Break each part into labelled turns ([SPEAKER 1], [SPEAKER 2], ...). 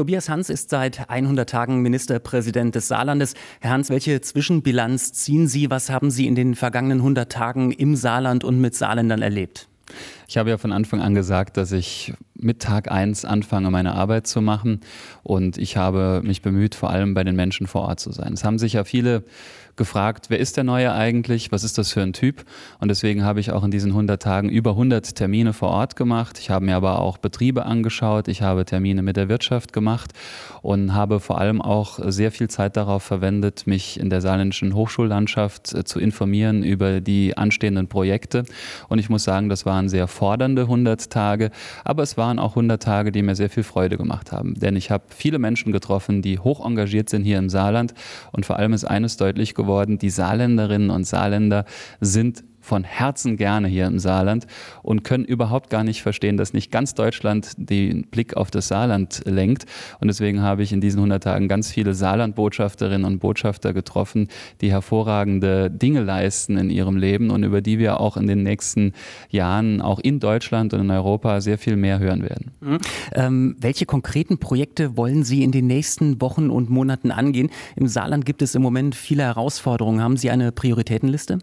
[SPEAKER 1] Tobias Hans ist seit 100 Tagen Ministerpräsident des Saarlandes. Herr Hans, welche Zwischenbilanz ziehen Sie? Was haben Sie in den vergangenen 100 Tagen im Saarland und mit Saarländern erlebt?
[SPEAKER 2] Ich habe ja von Anfang an gesagt, dass ich mit Tag 1 anfange, meine Arbeit zu machen. Und ich habe mich bemüht, vor allem bei den Menschen vor Ort zu sein. Es haben sich ja viele gefragt, wer ist der Neue eigentlich? Was ist das für ein Typ? Und deswegen habe ich auch in diesen 100 Tagen über 100 Termine vor Ort gemacht. Ich habe mir aber auch Betriebe angeschaut. Ich habe Termine mit der Wirtschaft gemacht und habe vor allem auch sehr viel Zeit darauf verwendet, mich in der saarländischen Hochschullandschaft äh, zu informieren über die anstehenden Projekte. Und ich muss sagen, das waren sehr fordernde 100 Tage, aber es waren waren auch 100 Tage, die mir sehr viel Freude gemacht haben. Denn ich habe viele Menschen getroffen, die hoch engagiert sind hier im Saarland. Und vor allem ist eines deutlich geworden, die Saarländerinnen und Saarländer sind von Herzen gerne hier im Saarland und können überhaupt gar nicht verstehen, dass nicht ganz Deutschland den Blick auf das Saarland lenkt. Und deswegen habe ich in diesen 100 Tagen ganz viele Saarlandbotschafterinnen und Botschafter getroffen, die hervorragende Dinge leisten in ihrem Leben und über die wir auch in den nächsten Jahren auch in Deutschland und in Europa sehr viel mehr hören werden.
[SPEAKER 1] Mhm. Ähm, welche konkreten Projekte wollen Sie in den nächsten Wochen und Monaten angehen? Im Saarland gibt es im Moment viele Herausforderungen. Haben Sie eine Prioritätenliste?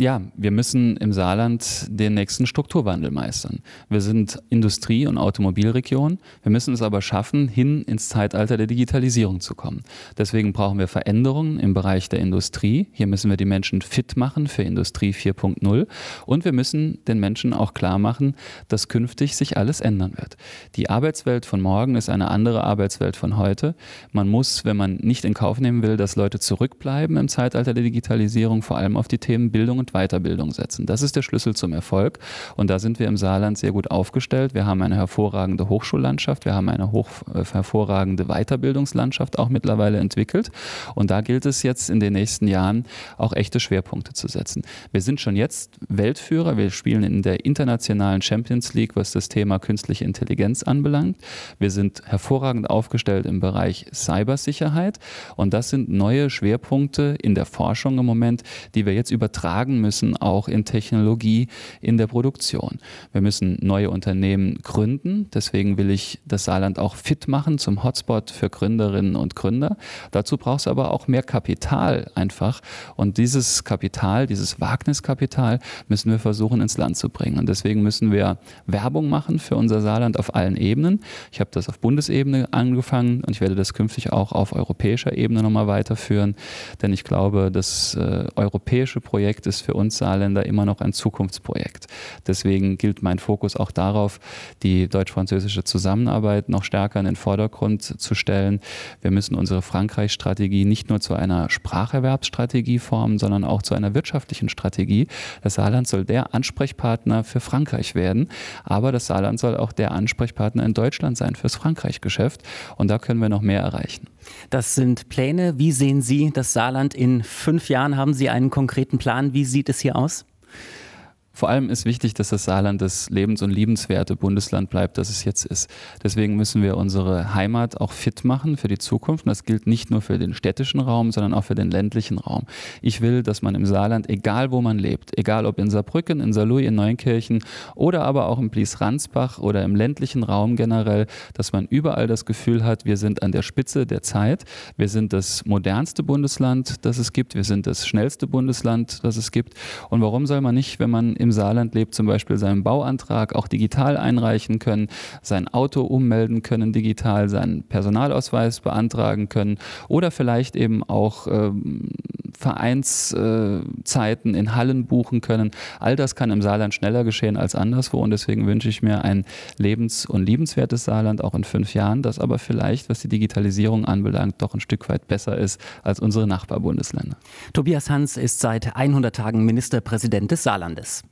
[SPEAKER 2] ja, wir müssen im Saarland den nächsten Strukturwandel meistern. Wir sind Industrie- und Automobilregion. Wir müssen es aber schaffen, hin ins Zeitalter der Digitalisierung zu kommen. Deswegen brauchen wir Veränderungen im Bereich der Industrie. Hier müssen wir die Menschen fit machen für Industrie 4.0. Und wir müssen den Menschen auch klar machen, dass künftig sich alles ändern wird. Die Arbeitswelt von morgen ist eine andere Arbeitswelt von heute. Man muss, wenn man nicht in Kauf nehmen will, dass Leute zurückbleiben im Zeitalter der Digitalisierung, vor allem auf die Themen Bildung und Weiterbildung setzen. Das ist der Schlüssel zum Erfolg. Und da sind wir im Saarland sehr gut aufgestellt. Wir haben eine hervorragende Hochschullandschaft, wir haben eine hoch, äh, hervorragende Weiterbildungslandschaft auch mittlerweile entwickelt. Und da gilt es jetzt in den nächsten Jahren auch echte Schwerpunkte zu setzen. Wir sind schon jetzt Weltführer. Wir spielen in der internationalen Champions League, was das Thema künstliche Intelligenz anbelangt. Wir sind hervorragend aufgestellt im Bereich Cybersicherheit. Und das sind neue Schwerpunkte in der Forschung im Moment, die wir jetzt übertragen übertragen müssen, auch in Technologie, in der Produktion. Wir müssen neue Unternehmen gründen. Deswegen will ich das Saarland auch fit machen zum Hotspot für Gründerinnen und Gründer. Dazu braucht es aber auch mehr Kapital einfach. Und dieses Kapital, dieses Wagniskapital, müssen wir versuchen ins Land zu bringen. Und deswegen müssen wir Werbung machen für unser Saarland auf allen Ebenen. Ich habe das auf Bundesebene angefangen und ich werde das künftig auch auf europäischer Ebene nochmal weiterführen. Denn ich glaube, das äh, europäische Projekt ist ist für uns Saarländer immer noch ein Zukunftsprojekt. Deswegen gilt mein Fokus auch darauf, die deutsch-französische Zusammenarbeit noch stärker in den Vordergrund zu stellen. Wir müssen unsere Frankreich-Strategie nicht nur zu einer Spracherwerbsstrategie formen, sondern auch zu einer wirtschaftlichen Strategie. Das Saarland soll der Ansprechpartner für Frankreich werden, aber das Saarland soll auch der
[SPEAKER 1] Ansprechpartner in Deutschland sein fürs Frankreich-Geschäft. Und da können wir noch mehr erreichen. Das sind Pläne. Wie sehen Sie das Saarland in fünf Jahren? Haben Sie einen konkreten Plan, wie sieht es hier aus? Vor allem ist wichtig, dass das Saarland das lebens- und liebenswerte Bundesland
[SPEAKER 2] bleibt, das es jetzt ist. Deswegen müssen wir unsere Heimat auch fit machen für die Zukunft. Und das gilt nicht nur für den städtischen Raum, sondern auch für den ländlichen Raum. Ich will, dass man im Saarland, egal wo man lebt, egal ob in Saarbrücken, in Saarlouis, in Neunkirchen oder aber auch im Blies-Ransbach oder im ländlichen Raum generell, dass man überall das Gefühl hat, wir sind an der Spitze der Zeit. Wir sind das modernste Bundesland, das es gibt. Wir sind das schnellste Bundesland, das es gibt. Und warum soll man nicht, wenn man im im Saarland lebt, zum Beispiel seinen Bauantrag auch digital einreichen können, sein Auto ummelden können digital, seinen Personalausweis beantragen können oder vielleicht eben auch ähm, Vereinszeiten in Hallen buchen können. All das kann im Saarland schneller geschehen als anderswo und deswegen wünsche ich mir ein lebens- und liebenswertes Saarland auch in fünf Jahren, das aber vielleicht, was die Digitalisierung anbelangt, doch ein Stück
[SPEAKER 1] weit besser ist als unsere Nachbarbundesländer. Tobias Hans ist seit 100 Tagen Ministerpräsident des Saarlandes.